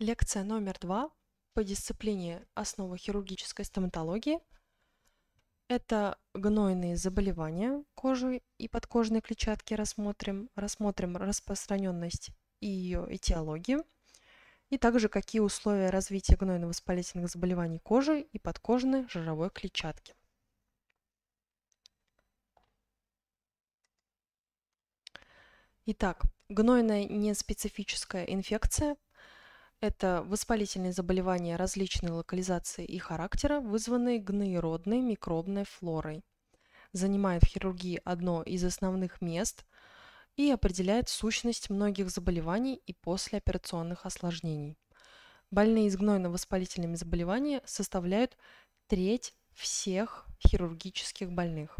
Лекция номер два по дисциплине «Основы хирургической стоматологии». Это гнойные заболевания кожи и подкожной клетчатки рассмотрим. Рассмотрим распространенность и ее этиологию. И также какие условия развития гнойно-воспалительных заболеваний кожи и подкожной жировой клетчатки. Итак, гнойная неспецифическая инфекция это воспалительные заболевания различной локализации и характера, вызванные гноеродной микробной флорой. Занимает в хирургии одно из основных мест и определяет сущность многих заболеваний и послеоперационных осложнений. Больные с гнойно-воспалительными заболеваниями составляют треть всех хирургических больных.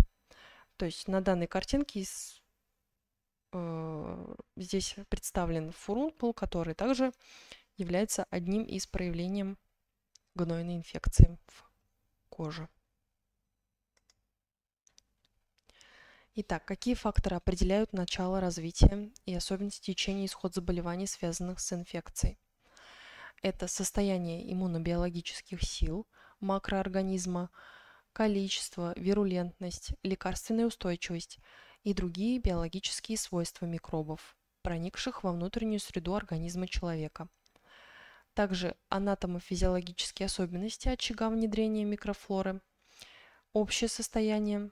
То есть на данной картинке из, э, здесь представлен фурункул, который также является одним из проявлений гнойной инфекции в коже. Итак, какие факторы определяют начало развития и особенности течения и исход заболеваний, связанных с инфекцией? Это состояние иммунобиологических сил макроорганизма, количество, вирулентность, лекарственная устойчивость и другие биологические свойства микробов, проникших во внутреннюю среду организма человека – также анатомофизиологические особенности очага внедрения микрофлоры, общее состояние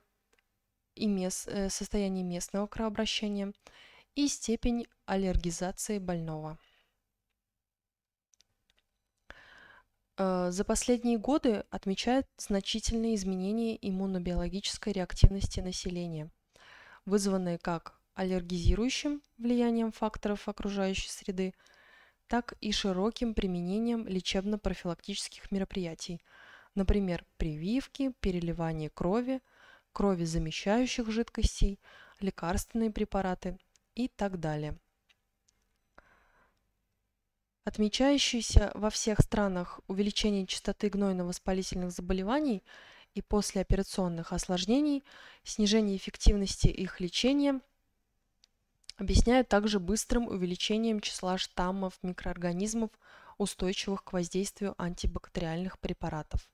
и мест, э, состояние местного кровообращения и степень аллергизации больного. Э, за последние годы отмечают значительные изменения иммунобиологической реактивности населения, вызванные как аллергизирующим влиянием факторов окружающей среды – так и широким применением лечебно-профилактических мероприятий, например, прививки, переливание крови, крови замещающих жидкостей, лекарственные препараты и так далее. Отмечающееся во всех странах увеличение частоты гнойно-воспалительных заболеваний и послеоперационных осложнений, снижение эффективности их лечения – объясняют также быстрым увеличением числа штаммов микроорганизмов, устойчивых к воздействию антибактериальных препаратов.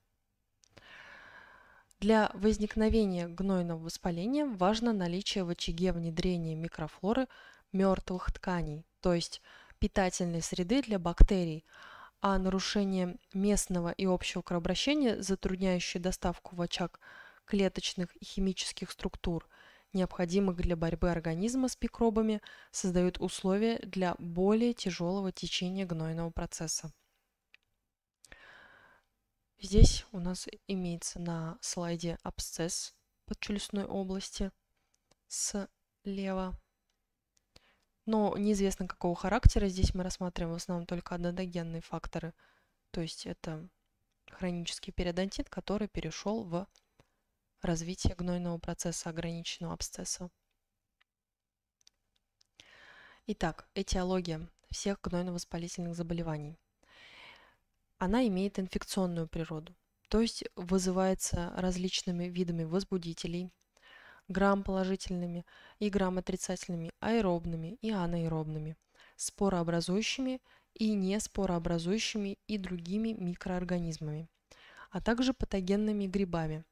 Для возникновения гнойного воспаления важно наличие в очаге внедрения микрофлоры мертвых тканей, то есть питательной среды для бактерий, а нарушение местного и общего кровообращения, затрудняющее доставку в очаг клеточных и химических структур – необходимых для борьбы организма с микробами, создают условия для более тяжелого течения гнойного процесса. Здесь у нас имеется на слайде абсцесс подчелюстной области слева. Но неизвестно какого характера. Здесь мы рассматриваем в основном только однодогенные факторы. То есть это хронический периодонтит, который перешел в развитие гнойного процесса ограниченного абсцесса. Итак, этиология всех гнойно-воспалительных заболеваний. Она имеет инфекционную природу, то есть вызывается различными видами возбудителей, грамм-положительными и грамм-отрицательными, аэробными и анаэробными, спорообразующими и неспорообразующими и другими микроорганизмами, а также патогенными грибами,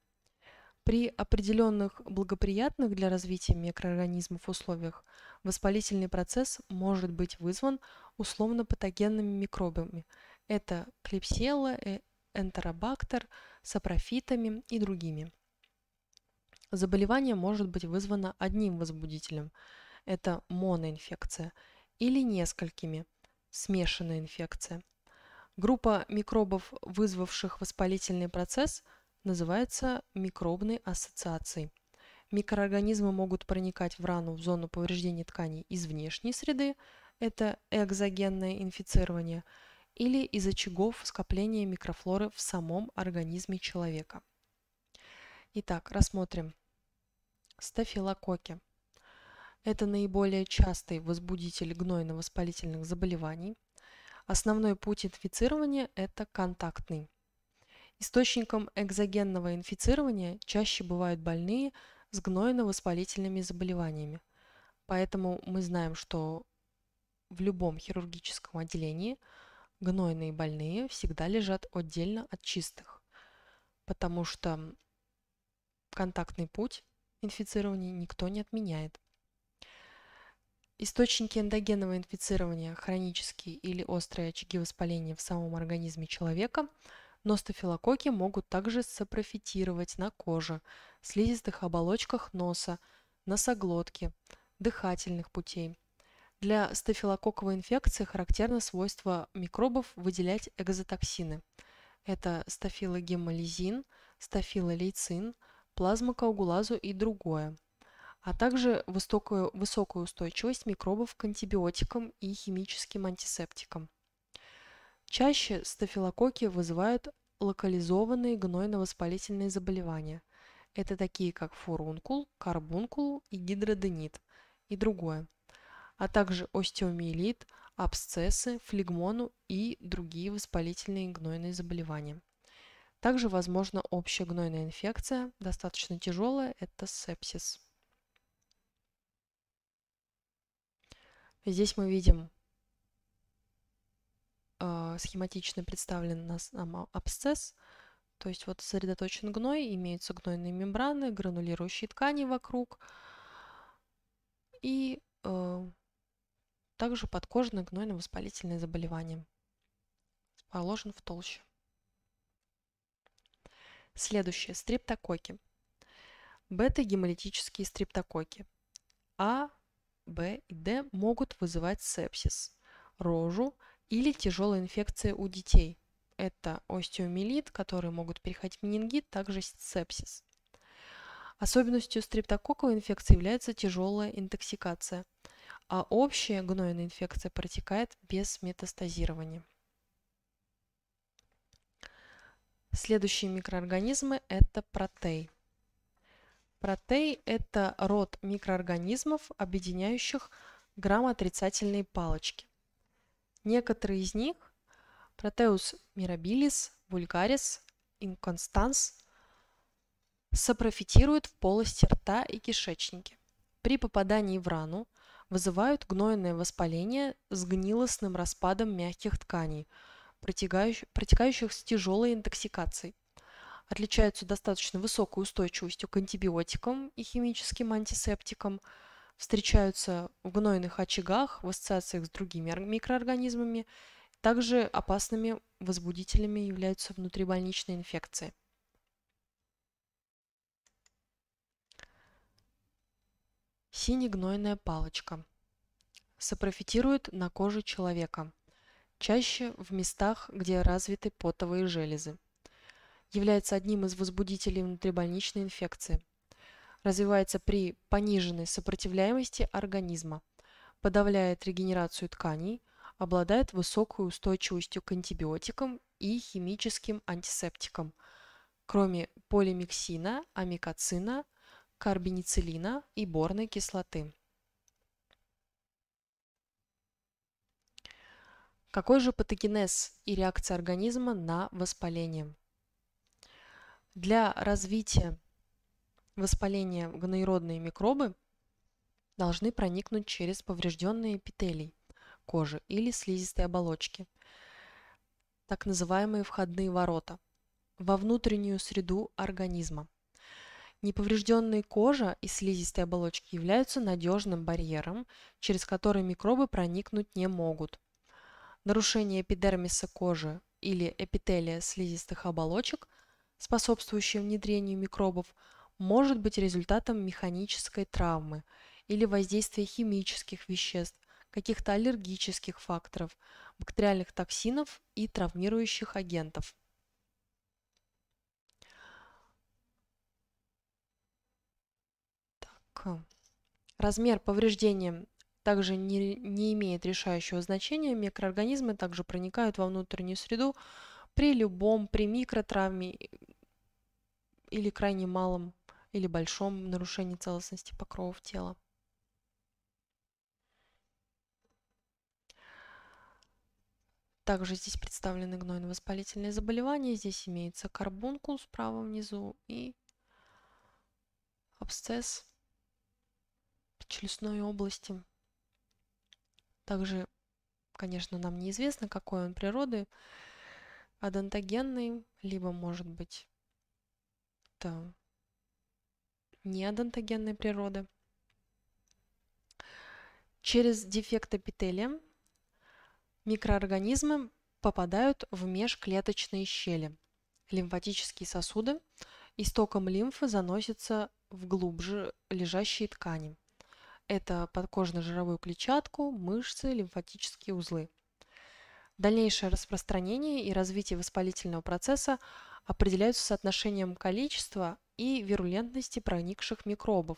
при определенных благоприятных для развития микроорганизмов условиях воспалительный процесс может быть вызван условно-патогенными микробами. Это клепсиелла, э, энтеробактер, сапрофитами и другими. Заболевание может быть вызвано одним возбудителем – это моноинфекция, или несколькими – смешанная инфекция. Группа микробов, вызвавших воспалительный процесс – называется микробной ассоциацией. Микроорганизмы могут проникать в рану в зону повреждения тканей из внешней среды, это экзогенное инфицирование, или из очагов скопления микрофлоры в самом организме человека. Итак, рассмотрим. Стафилококки. Это наиболее частый возбудитель гнойно-воспалительных заболеваний. Основной путь инфицирования – это контактный. Источником экзогенного инфицирования чаще бывают больные с гнойно-воспалительными заболеваниями. Поэтому мы знаем, что в любом хирургическом отделении гнойные больные всегда лежат отдельно от чистых, потому что контактный путь инфицирования никто не отменяет. Источники эндогенного инфицирования, хронические или острые очаги воспаления в самом организме человека – но стафилококки могут также сапрофитировать на коже, слизистых оболочках носа, носоглотки, дыхательных путей. Для стафилококковой инфекции характерно свойство микробов выделять экзотоксины. Это стафилогемолизин, стафилолейцин, плазмокоагулазу и другое а также высокую, высокую устойчивость микробов к антибиотикам и химическим антисептикам. Чаще стафилококки вызывают локализованные гнойно-воспалительные заболевания. Это такие, как фурункул, карбункул и гидроденит и другое, а также остеомиелит, абсцессы, флегмону и другие воспалительные гнойные заболевания. Также возможна общая гнойная инфекция, достаточно тяжелая, это сепсис. Здесь мы видим а, схематично представлен у нас а, абсцесс, то есть вот сосредоточен гной, имеются гнойные мембраны, гранулирующие ткани вокруг и э, также подкожное гнойно-воспалительное заболевание. Положен в толще. Следующее. Стриптококи. Бета-гемолитические стриптококи. А, Б и Д могут вызывать сепсис, рожу, или тяжелые инфекции у детей. Это остеомиелит, которые могут переходить в менингит, также сепсис. Особенностью стрептококковой инфекции является тяжелая интоксикация, а общая гнойная инфекция протекает без метастазирования. Следующие микроорганизмы – это протей. Протей – это род микроорганизмов, объединяющих грамотрицательные палочки. Некоторые из них – Протеус мирабилис, вульгарис, инконстанс – сапрофитируют в полости рта и кишечнике. При попадании в рану вызывают гнойное воспаление с гнилостным распадом мягких тканей, протекающих, протекающих с тяжелой интоксикацией. Отличаются достаточно высокой устойчивостью к антибиотикам и химическим антисептикам – встречаются в гнойных очагах, в ассоциациях с другими микроорганизмами. Также опасными возбудителями являются внутрибольничные инфекции. Синегнойная палочка сапрофитирует на коже человека, чаще в местах, где развиты потовые железы. Является одним из возбудителей внутрибольничной инфекции – развивается при пониженной сопротивляемости организма, подавляет регенерацию тканей, обладает высокой устойчивостью к антибиотикам и химическим антисептикам, кроме полимиксина, амикоцина, карбиницилина и борной кислоты. Какой же патогенез и реакция организма на воспаление? Для развития воспаление гноиродные микробы должны проникнуть через поврежденные эпителий кожи или слизистой оболочки, так называемые входные ворота, во внутреннюю среду организма. Неповрежденная кожа и слизистые оболочки являются надежным барьером, через который микробы проникнуть не могут. Нарушение эпидермиса кожи или эпителия слизистых оболочек, способствующее внедрению микробов, может быть результатом механической травмы или воздействия химических веществ, каких-то аллергических факторов, бактериальных токсинов и травмирующих агентов. Так. Э, размер повреждения также не, не имеет решающего значения. Микроорганизмы также проникают во внутреннюю среду при любом, при микротравме или крайне малом или большом нарушении целостности покровов тела. Также здесь представлены гнойно-воспалительные заболевания. Здесь имеется карбункул справа внизу и абсцесс челюстной области. Также, конечно, нам неизвестно, какой он природы, адентогенный, либо, может быть, это не от природы, через дефект эпителия микроорганизмы попадают в межклеточные щели, лимфатические сосуды, истоком лимфы заносятся в глубже лежащие ткани. Это подкожно-жировую клетчатку, мышцы, лимфатические узлы. Дальнейшее распространение и развитие воспалительного процесса определяются соотношением количества и вирулентности проникших микробов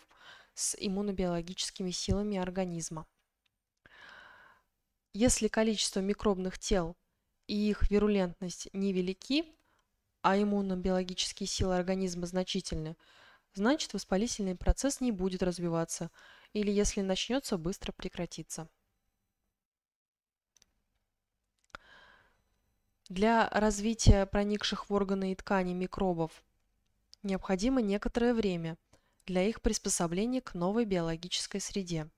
с иммунобиологическими силами организма. Если количество микробных тел и их вирулентность невелики, а иммунобиологические силы организма значительны, значит воспалительный процесс не будет развиваться или если начнется, быстро прекратится. Для развития проникших в органы и ткани микробов необходимо некоторое время для их приспособления к новой биологической среде.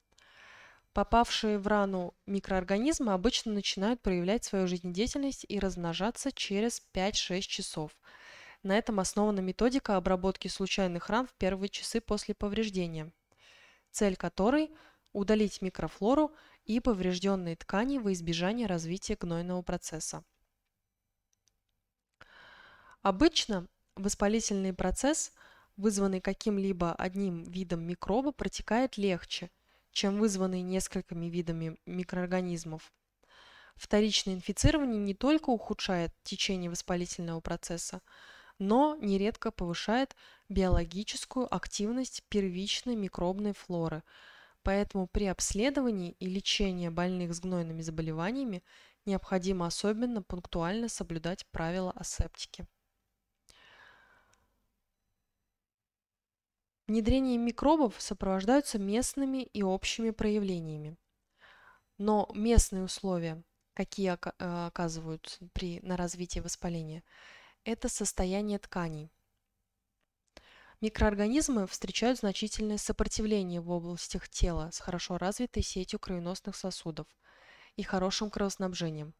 Попавшие в рану микроорганизмы обычно начинают проявлять свою жизнедеятельность и размножаться через 5-6 часов. На этом основана методика обработки случайных ран в первые часы после повреждения, цель которой – удалить микрофлору и поврежденные ткани во избежание развития гнойного процесса. Обычно Воспалительный процесс, вызванный каким-либо одним видом микроба, протекает легче, чем вызванный несколькими видами микроорганизмов. Вторичное инфицирование не только ухудшает течение воспалительного процесса, но нередко повышает биологическую активность первичной микробной флоры. Поэтому при обследовании и лечении больных с гнойными заболеваниями необходимо особенно пунктуально соблюдать правила асептики. Внедрение микробов сопровождаются местными и общими проявлениями. Но местные условия, какие э, оказывают при, на развитие воспаления, это состояние тканей. Микроорганизмы встречают значительное сопротивление в областях тела с хорошо развитой сетью кровеносных сосудов и хорошим кровоснабжением.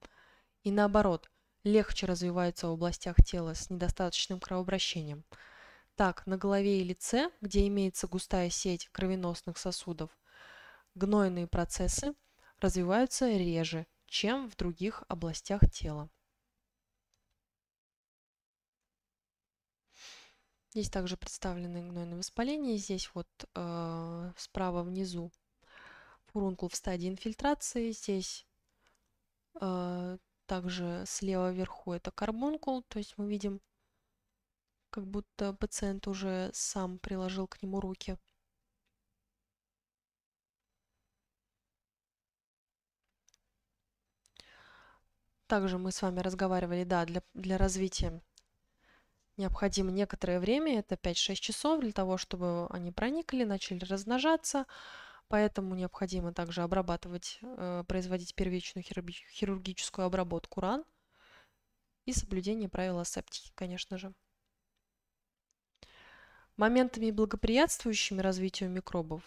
И наоборот, легче развиваются в областях тела с недостаточным кровообращением – так, на голове и лице, где имеется густая сеть кровеносных сосудов, гнойные процессы развиваются реже, чем в других областях тела. Здесь также представлены гнойные воспаления. Здесь вот э, справа внизу фурункул в стадии инфильтрации. Здесь э, также слева вверху это карбункул, то есть мы видим как будто пациент уже сам приложил к нему руки. Также мы с вами разговаривали, да, для, для развития необходимо некоторое время, это 5-6 часов, для того, чтобы они проникли, начали размножаться. Поэтому необходимо также обрабатывать, э, производить первичную хирургическую обработку ран и соблюдение правил асептики, конечно же. Моментами, благоприятствующими развитию микробов,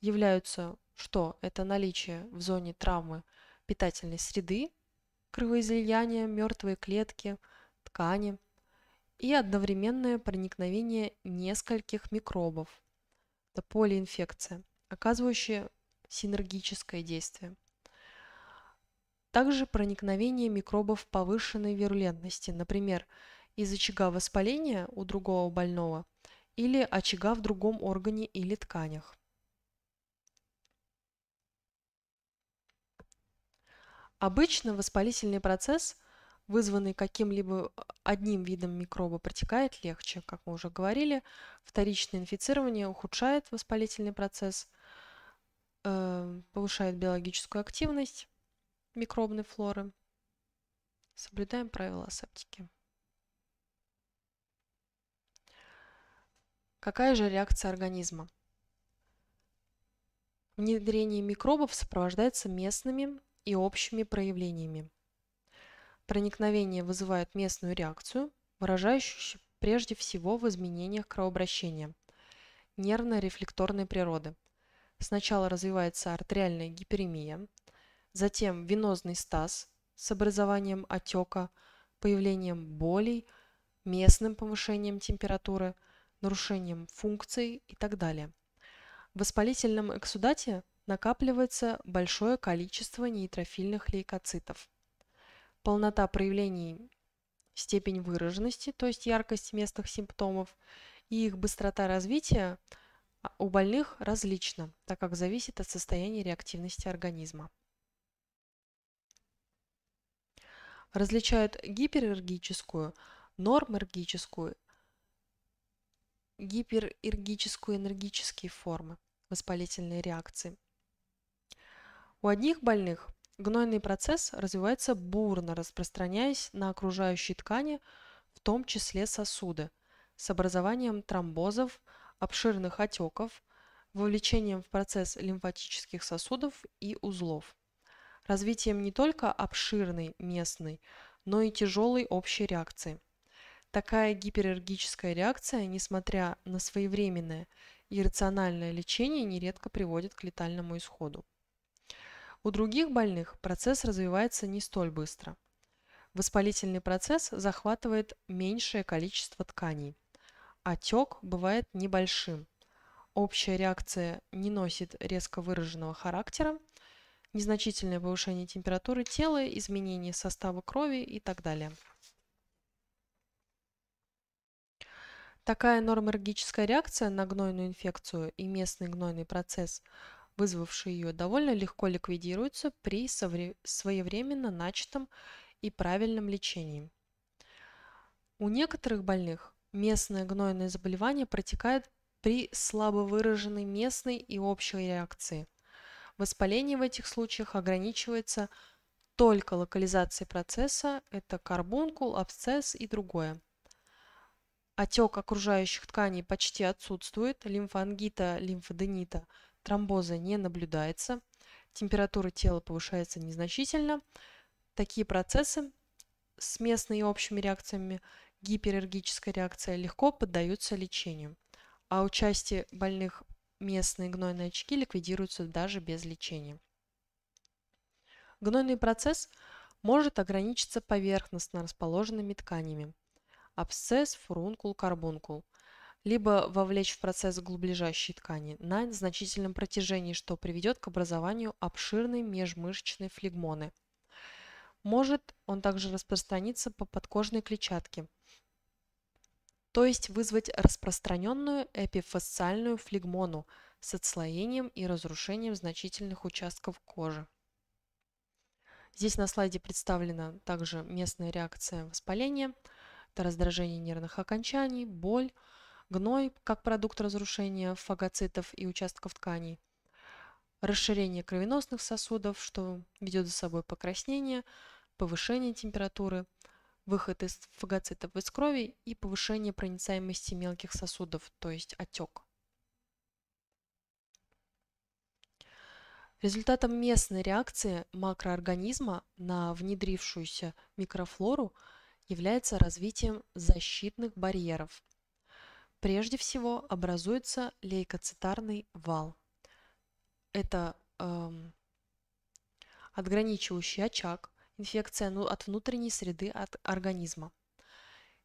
являются что? Это наличие в зоне травмы питательной среды, кровоизлияния, мертвые клетки, ткани и одновременное проникновение нескольких микробов. Это полиинфекция, оказывающая синергическое действие. Также проникновение микробов повышенной вирулентности, например, из очага воспаления у другого больного – или очага в другом органе или тканях. Обычно воспалительный процесс, вызванный каким-либо э, одним видом микроба, протекает легче, как мы уже говорили. Вторичное инфицирование ухудшает воспалительный процесс, э, повышает биологическую активность микробной флоры. Соблюдаем правила асептики. Какая же реакция организма? Внедрение микробов сопровождается местными и общими проявлениями. Проникновение вызывает местную реакцию, выражающуюся прежде всего в изменениях кровообращения, нервно-рефлекторной природы. Сначала развивается артериальная гиперемия, затем венозный стаз с образованием отека, появлением болей, местным повышением температуры – нарушением функций и так далее. В воспалительном эксудате накапливается большое количество нейтрофильных лейкоцитов. Полнота проявлений, степень выраженности, то есть яркость местных симптомов и их быстрота развития а, у больных различна, так как зависит от состояния реактивности организма. Различают гиперэргическую, нормэргическую гиперэргическую энергические формы воспалительные реакции. У одних больных гнойный процесс развивается бурно, распространяясь на окружающие ткани, в том числе сосуды, с образованием тромбозов, обширных отеков, вовлечением в процесс лимфатических сосудов и узлов, развитием не только обширной местной, но и тяжелой общей реакции – Такая гиперэргическая реакция, несмотря на своевременное и рациональное лечение, нередко приводит к летальному исходу. У других больных процесс развивается не столь быстро. Воспалительный процесс захватывает меньшее количество тканей. Отек бывает небольшим. Общая реакция не носит резко выраженного характера, незначительное повышение температуры тела, изменение состава крови и так далее. Такая норморгическая реакция на гнойную инфекцию и местный гнойный процесс, вызвавший ее, довольно легко ликвидируется при своевременно начатом и правильном лечении. У некоторых больных местное гнойное заболевание протекает при слабо выраженной местной и общей реакции. Воспаление в этих случаях ограничивается только локализацией процесса – это карбункул, абсцесс и другое – Отек окружающих тканей почти отсутствует, лимфоангита, лимфоденита, тромбоза не наблюдается, температура тела повышается незначительно. Такие процессы с местными и общими реакциями гиперэргическая реакция легко поддаются лечению, а у части больных местные гнойные очки ликвидируются даже без лечения. Гнойный процесс может ограничиться поверхностно расположенными тканями абсцесс, фурункул, карбункул либо вовлечь в процесс глуближащей ткани на значительном протяжении, что приведет к образованию обширной межмышечной флегмоны. Может он также распространиться по подкожной клетчатке, то есть вызвать распространенную эпифасциальную флегмону с отслоением и разрушением значительных участков кожи. Здесь на слайде представлена также местная реакция воспаления – это раздражение нервных окончаний, боль, гной как продукт разрушения фагоцитов и участков тканей, расширение кровеносных сосудов, что ведет за собой покраснение, повышение температуры, выход из фагоцитов из крови и повышение проницаемости мелких сосудов, то есть отек. Результатом местной реакции макроорганизма на внедрившуюся микрофлору – является развитием защитных барьеров. Прежде всего образуется лейкоцитарный вал. Это эм, отграничивающий очаг, инфекция ну, от внутренней среды от организма.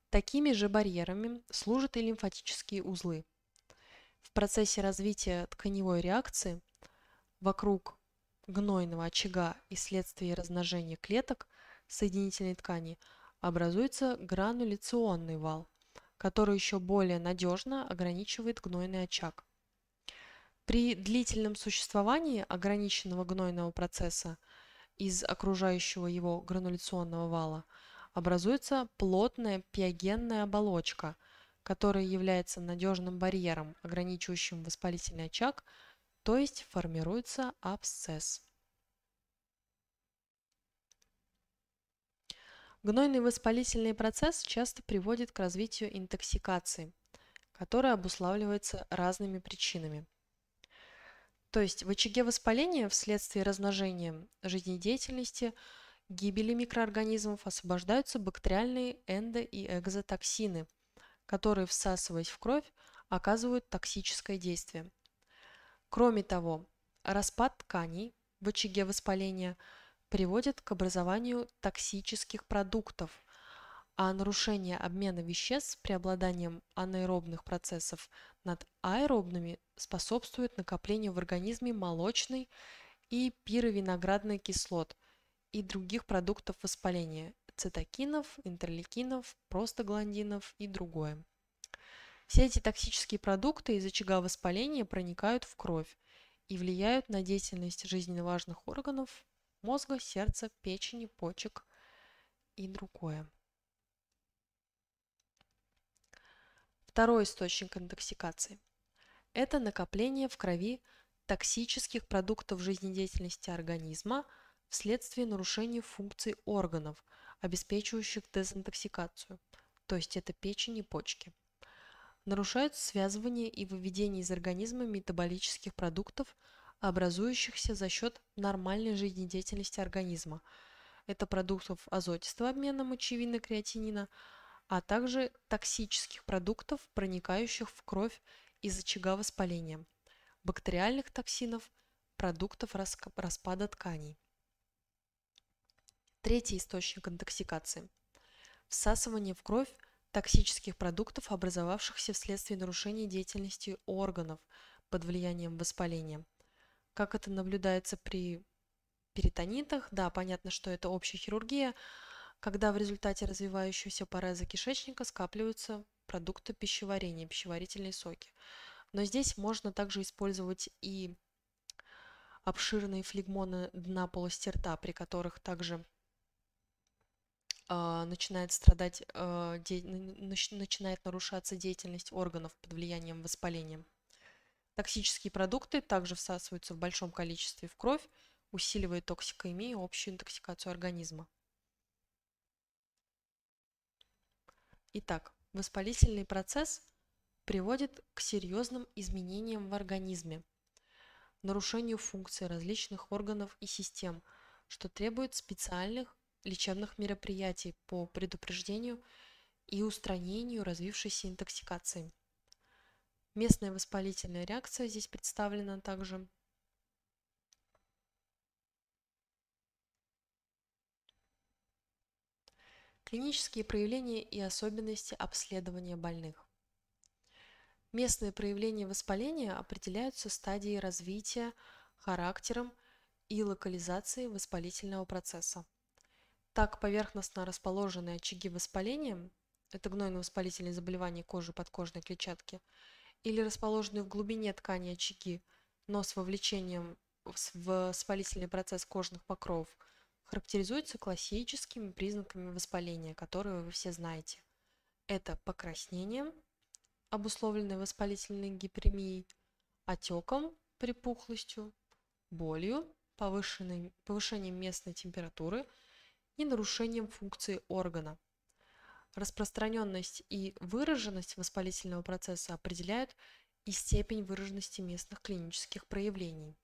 Такими же барьерами служат и лимфатические узлы. В процессе развития тканевой реакции вокруг гнойного очага и вследствие размножения клеток соединительной ткани – образуется грануляционный вал, который еще более надежно ограничивает гнойный очаг. При длительном существовании ограниченного гнойного процесса из окружающего его грануляционного вала образуется плотная пиогенная оболочка, которая является надежным барьером, ограничивающим воспалительный очаг, то есть формируется абсцесс. Гнойный воспалительный процесс часто приводит к развитию интоксикации, которая обуславливается разными причинами. То есть в очаге воспаления вследствие размножения жизнедеятельности, гибели микроорганизмов освобождаются бактериальные эндо- и экзотоксины, которые, всасываясь в кровь, оказывают токсическое действие. Кроме того, распад тканей в очаге воспаления – приводит к образованию токсических продуктов, а нарушение обмена веществ с преобладанием анаэробных процессов над аэробными способствует накоплению в организме молочной и пировиноградной кислот и других продуктов воспаления – цитокинов, интерлейкинов, простагландинов и другое. Все эти токсические продукты из очага воспаления проникают в кровь и влияют на деятельность жизненно важных органов мозга, сердца, печени, почек и другое. Второй источник интоксикации – это накопление в крови токсических продуктов жизнедеятельности организма вследствие нарушения функций органов, обеспечивающих дезинтоксикацию, то есть это печень и почки. Нарушаются связывание и выведение из организма метаболических продуктов – образующихся за счет нормальной жизнедеятельности организма. Это продуктов азотистого обмена мочевины креатинина, а также токсических продуктов, проникающих в кровь из очага воспаления, бактериальных токсинов, продуктов распада тканей. Третий источник интоксикации – всасывание в кровь токсических продуктов, образовавшихся вследствие нарушения деятельности органов под влиянием воспаления – как это наблюдается при перитонитах. Да, понятно, что это общая хирургия, когда в результате развивающегося пареза кишечника скапливаются продукты пищеварения, пищеварительные соки. Но здесь можно также использовать и обширные флегмоны дна полости рта, при которых также а, начинает страдать, а, начинает нарушаться деятельность органов под влиянием воспаления. Токсические продукты также всасываются в большом количестве в кровь, усиливая токсикоэмию и общую интоксикацию организма. Итак, воспалительный процесс приводит к серьезным изменениям в организме, нарушению функций различных органов и систем, что требует специальных лечебных мероприятий по предупреждению и устранению развившейся интоксикации. Местная воспалительная реакция здесь представлена также. Клинические проявления и особенности обследования больных. Местные проявления воспаления определяются стадией развития, характером и локализацией воспалительного процесса. Так, поверхностно расположенные очаги воспаления – это гнойно-воспалительные заболевания кожи подкожной клетчатки – или расположенные в глубине ткани очаги, но с вовлечением в воспалительный процесс кожных покровов, характеризуются классическими признаками воспаления, которые вы все знаете. Это покраснение, обусловленное воспалительной гиперемией, отеком, припухлостью, болью, повышенной, повышением местной температуры и нарушением функции органа – Распространенность и выраженность воспалительного процесса определяют и степень выраженности местных клинических проявлений.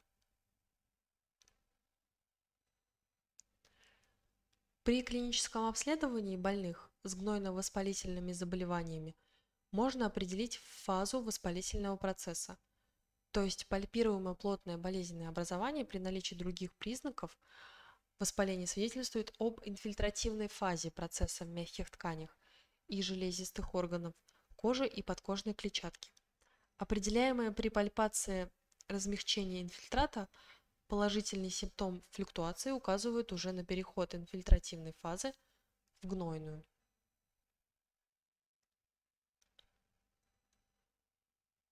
При клиническом обследовании больных с гнойно-воспалительными заболеваниями можно определить фазу воспалительного процесса, то есть пальпируемое плотное болезненное образование при наличии других признаков воспаления свидетельствует об инфильтративной фазе процесса в мягких тканях, и железистых органов, кожи и подкожной клетчатки. Определяемое при пальпации размягчение инфильтрата положительный симптом флюктуации указывает уже на переход инфильтративной фазы в гнойную.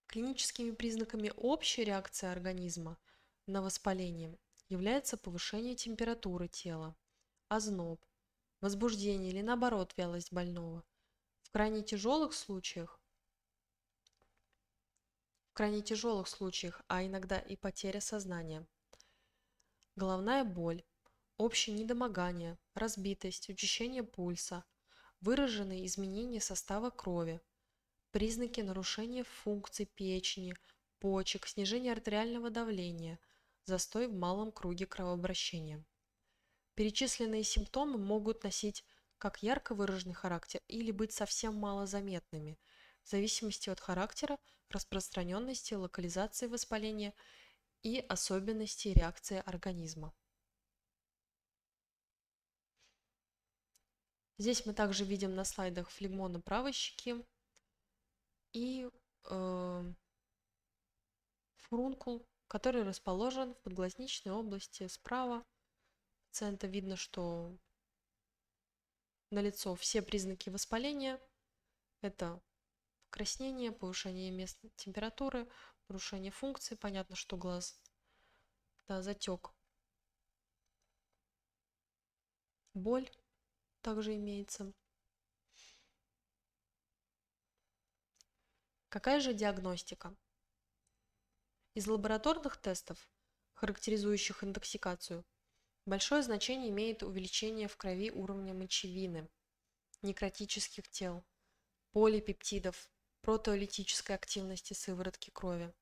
Клиническими признаками общей реакции организма на воспаление является повышение температуры тела, озноб, возбуждение или наоборот вялость больного, в крайне тяжелых случаях, в крайне тяжелых случаях, а иногда и потеря сознания, головная боль, общее недомогание, разбитость, учащение пульса, выраженные изменения состава крови, признаки нарушения функций печени, почек, снижение артериального давления, застой в малом круге кровообращения. Перечисленные симптомы могут носить как ярко выраженный характер или быть совсем малозаметными, в зависимости от характера, распространенности, локализации воспаления и особенностей реакции организма. Здесь мы также видим на слайдах флегмона правой щеки и э, фурункул, который расположен в подглазничной области справа. Пациента видно, что налицо все признаки воспаления. Это покраснение, повышение местной температуры, нарушение функции, понятно, что глаз, да, затек. Боль также имеется. Какая же диагностика? Из лабораторных тестов, характеризующих интоксикацию, Большое значение имеет увеличение в крови уровня мочевины, некротических тел, полипептидов, протеолитической активности сыворотки крови.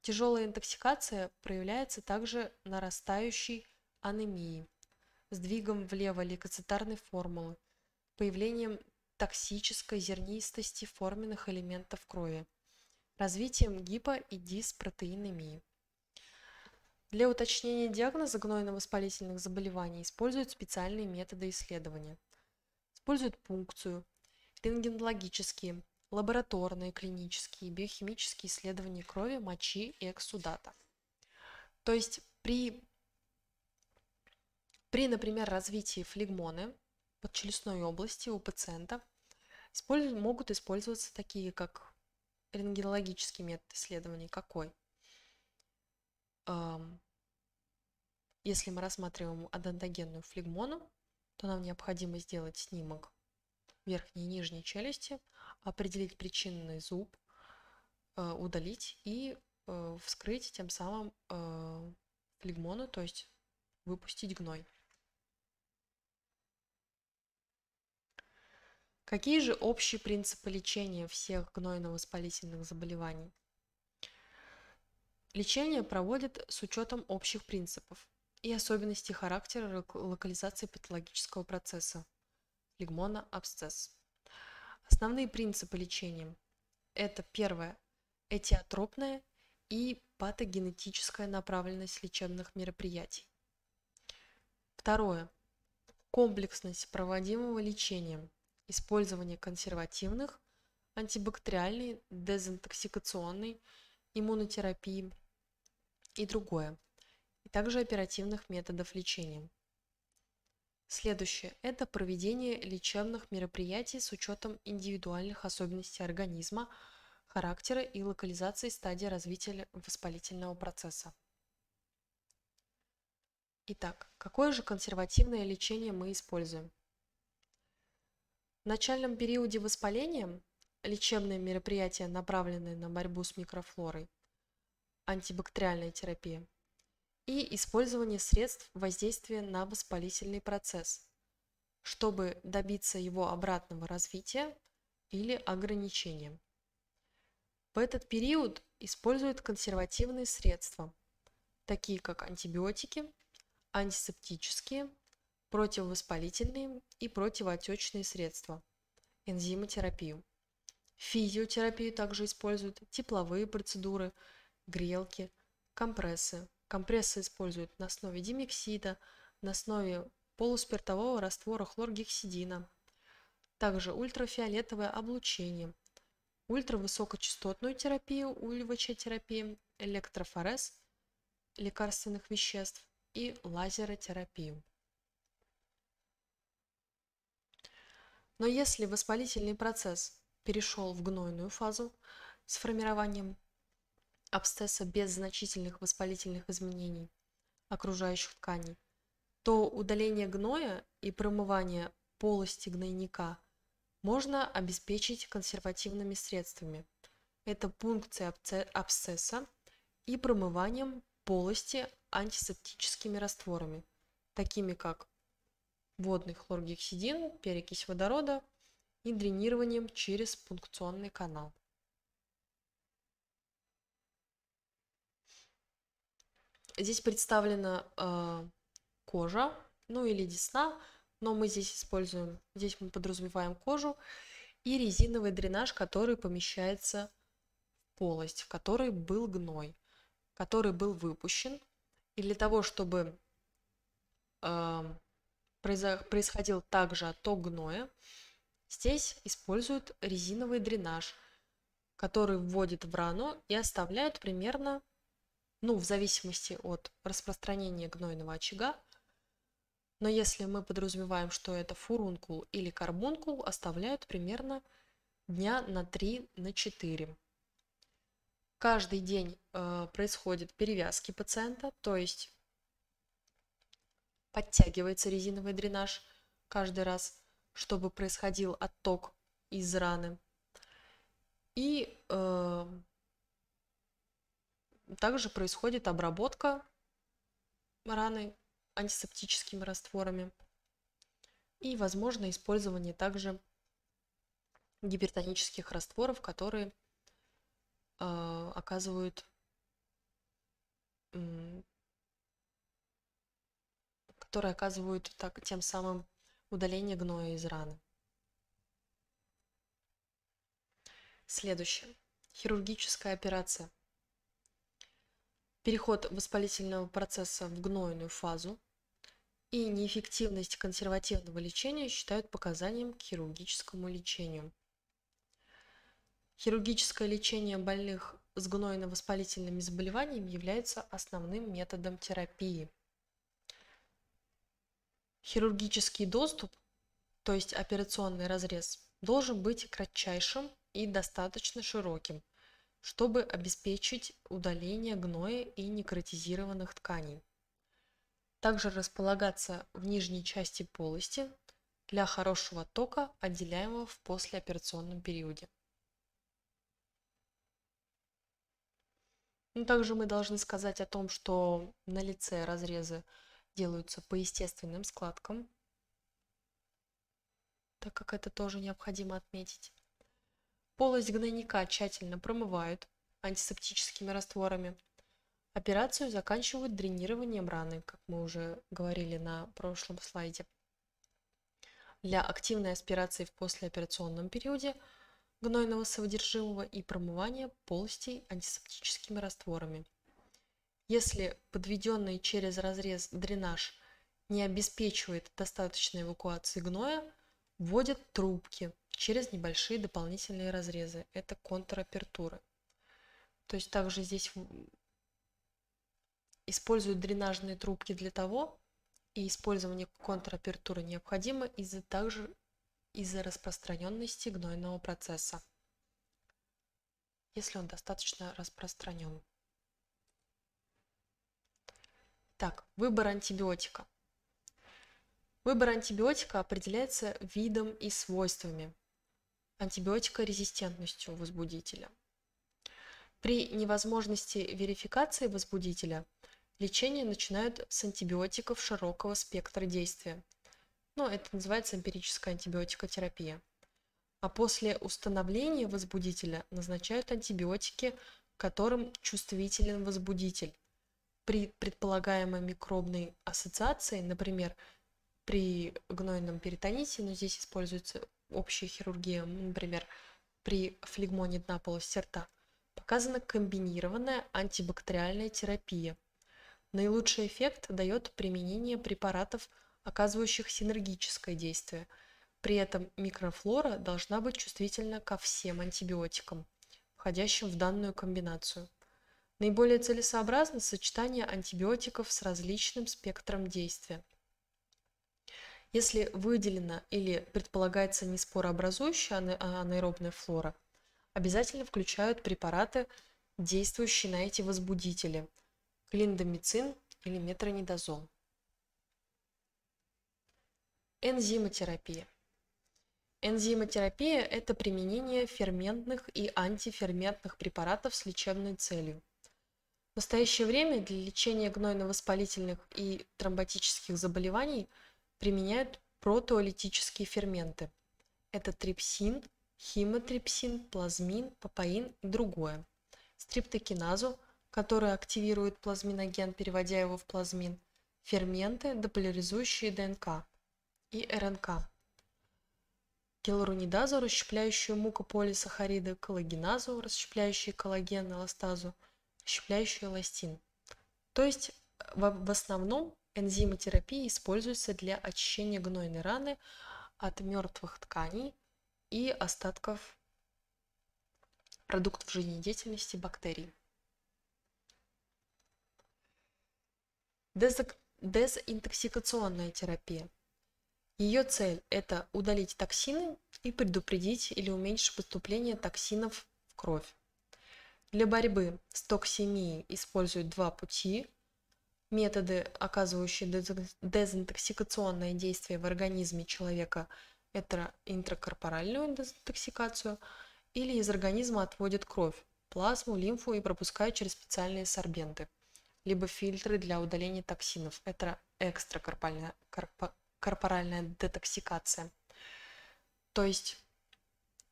Тяжелая интоксикация проявляется также нарастающей анемией, сдвигом влево лейкоцитарной формулы, появлением токсической зернистости форменных элементов крови, развитием гипо- и диспротеинемии. Для уточнения диагноза гнойно-воспалительных заболеваний используют специальные методы исследования. Используют пункцию, рентгенологические, лабораторные, клинические, биохимические исследования крови, мочи и эксудата. То есть при, при например, развитии флегмоны подчелюстной области у пациента могут использоваться такие, как рентгенологический метод исследования, Какой? Если мы рассматриваем адентогенную флегмону, то нам необходимо сделать снимок верхней и нижней челюсти, определить причинный зуб, э, удалить и э, вскрыть тем самым э, флегмону, то есть выпустить гной. Какие же общие принципы лечения всех гнойно-воспалительных заболеваний? Лечение проводят с учетом общих принципов и особенностей характера локализации патологического процесса – Лигмона абсцесс. Основные принципы лечения – это первое – этиотропная и патогенетическая направленность лечебных мероприятий. Второе – комплексность проводимого лечения, использование консервативных, антибактериальной, дезинтоксикационной – иммунотерапии и другое, и также оперативных методов лечения. Следующее – это проведение лечебных мероприятий с учетом индивидуальных особенностей организма, характера и локализации стадии развития воспалительного процесса. Итак, какое же консервативное лечение мы используем? В начальном периоде воспаления лечебные мероприятия, направленные на борьбу с микрофлорой, антибактериальная терапия и использование средств воздействия на воспалительный процесс, чтобы добиться его обратного развития или ограничения. В этот период используют консервативные средства, такие как антибиотики, антисептические, противовоспалительные и противоотечные средства, энзимотерапию. Физиотерапию также используют, тепловые процедуры, грелки, компрессы. Компрессы используют на основе димексида, на основе полуспиртового раствора хлоргексидина. Также ультрафиолетовое облучение, ультравысокочастотную терапию, ульвачетерапию, электрофорез лекарственных веществ и лазеротерапию. Но если воспалительный процесс перешел в гнойную фазу с формированием абсцесса без значительных воспалительных изменений окружающих тканей, то удаление гноя и промывание полости гнойника можно обеспечить консервативными средствами. Это пункция абсцесса и промыванием полости антисептическими растворами, такими как водный хлоргексидин, перекись водорода, и дренированием через пункционный канал. Здесь представлена э, кожа, ну или десна, но мы здесь используем, здесь мы подразумеваем кожу и резиновый дренаж, который помещается в полость, в которой был гной, который был выпущен. И для того, чтобы э, происходил также отток гноя, Здесь используют резиновый дренаж, который вводит в рану и оставляют примерно, ну, в зависимости от распространения гнойного очага, но если мы подразумеваем, что это фурункул или карбункул, оставляют примерно дня на 3-4. На 4. Каждый день э, происходят перевязки пациента, то есть подтягивается резиновый дренаж каждый раз чтобы происходил отток из раны. И э, также происходит обработка раны антисептическими растворами и, возможно, использование также гипертонических растворов, которые э, оказывают которые оказывают так тем самым Удаление гноя из раны. Следующее. Хирургическая операция. Переход воспалительного процесса в гнойную фазу и неэффективность консервативного лечения считают показанием к хирургическому лечению. Хирургическое лечение больных с гнойно-воспалительными заболеваниями является основным методом терапии. Хирургический доступ, то есть операционный разрез, должен быть кратчайшим и достаточно широким, чтобы обеспечить удаление гноя и некротизированных тканей. Также располагаться в нижней части полости для хорошего тока, отделяемого в послеоперационном периоде. Но ну, также мы должны сказать о том, что на лице разрезы делаются по естественным складкам, так как это тоже необходимо отметить. Полость гнойника тщательно промывают антисептическими растворами. Операцию заканчивают дренированием раны, как мы уже говорили на прошлом слайде. Для активной аспирации в послеоперационном периоде гнойного содержимого и промывания полостей антисептическими растворами – если подведенный через разрез дренаж не обеспечивает достаточной эвакуации гноя, вводят трубки через небольшие дополнительные разрезы. Это контрапертуры. То есть также здесь используют дренажные трубки для того, и использование контрапертуры необходимо из-за также из-за распространенности гнойного процесса, если он достаточно распространен. Так, выбор антибиотика. Выбор антибиотика определяется видом и свойствами, антибиотика, резистентностью возбудителя. При невозможности верификации возбудителя лечение начинают с антибиотиков широкого спектра действия. Но ну, это называется эмпирическая антибиотикотерапия. А после установления возбудителя назначают антибиотики, которым чувствителен возбудитель – при предполагаемой микробной ассоциации, например, при гнойном перитоните, но здесь используется общая хирургия, например, при флегмоне дна полости рта, показана комбинированная антибактериальная терапия. Наилучший эффект дает применение препаратов, оказывающих синергическое действие. При этом микрофлора должна быть чувствительна ко всем антибиотикам, входящим в данную комбинацию. Наиболее целесообразно сочетание антибиотиков с различным спектром действия. Если выделена или предполагается неспорообразующая анаэробная флора, обязательно включают препараты, действующие на эти возбудители – клиндомицин или метронидозол. Энзимотерапия. Энзимотерапия – это применение ферментных и антиферментных препаратов с лечебной целью. В настоящее время для лечения гнойно-воспалительных и тромботических заболеваний применяют протеолитические ферменты. Это трипсин, химотрипсин, плазмин, папаин и другое. Стриптокиназу, которая активирует плазминоген, переводя его в плазмин, ферменты, деполяризующие ДНК и РНК. Гиалуронидазу, расщепляющую мукополисахариды, коллагеназу, расщепляющую коллаген, эластазу – щепляющую эластин. То есть э, в основном энзимотерапия используется для очищения гнойной раны от мертвых тканей и остатков продуктов жизнедеятельности бактерий. Дезок... Дезинтоксикационная терапия. Ее цель – это удалить токсины и предупредить или уменьшить поступление токсинов в кровь. Для борьбы с токсимией используют два пути. Методы, оказывающие дезинтоксикационное действие в организме человека, это интракорпоральную дезинтоксикацию, или из организма отводят кровь, плазму, лимфу и пропускают через специальные сорбенты, либо фильтры для удаления токсинов, это экстракорпоральная корпо, детоксикация. То есть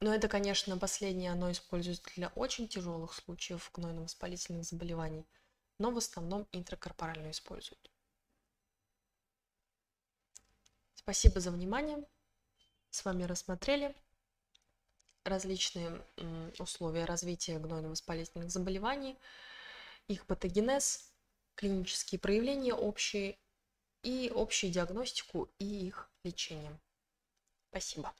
но это, конечно, последнее оно используется для очень тяжелых случаев гнойно-воспалительных заболеваний, но в основном интракорпорально используют. Спасибо за внимание. С вами рассмотрели различные условия развития гнойно-воспалительных заболеваний, их патогенез, клинические проявления общие и общую диагностику и их лечение. Спасибо.